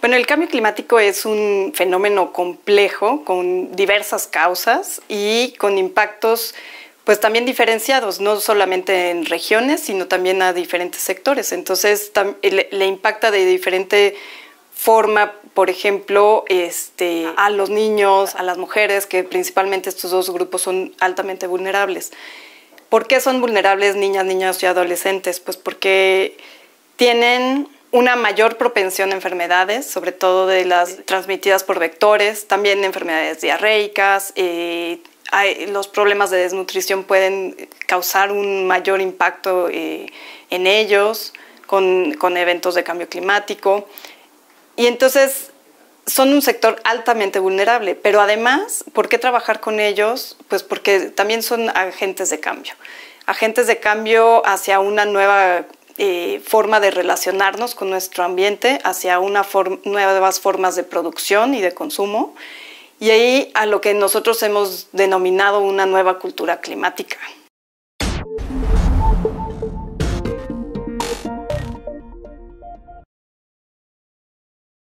Bueno, el cambio climático es un fenómeno complejo con diversas causas y con impactos pues también diferenciados, no solamente en regiones, sino también a diferentes sectores. Entonces le, impacta de diferente forma, por ejemplo, este, a los niños, a las mujeres, que principalmente estos dos grupos son altamente vulnerables. ¿Por qué son vulnerables niñas, niños y adolescentes? Pues porque tienen una mayor propensión a enfermedades, sobre todo de las transmitidas por vectores, también enfermedades diarreicas. Eh, los problemas de desnutrición pueden causar un mayor impacto eh, en ellos con, con eventos de cambio climático. Y entonces son un sector altamente vulnerable, pero además, ¿por qué trabajar con ellos? Pues porque también son agentes de cambio agentes de cambio hacia una nueva eh, forma de relacionarnos con nuestro ambiente hacia nuevas formas de producción y de consumo, y ahí a lo que nosotros hemos denominado una nueva cultura climática.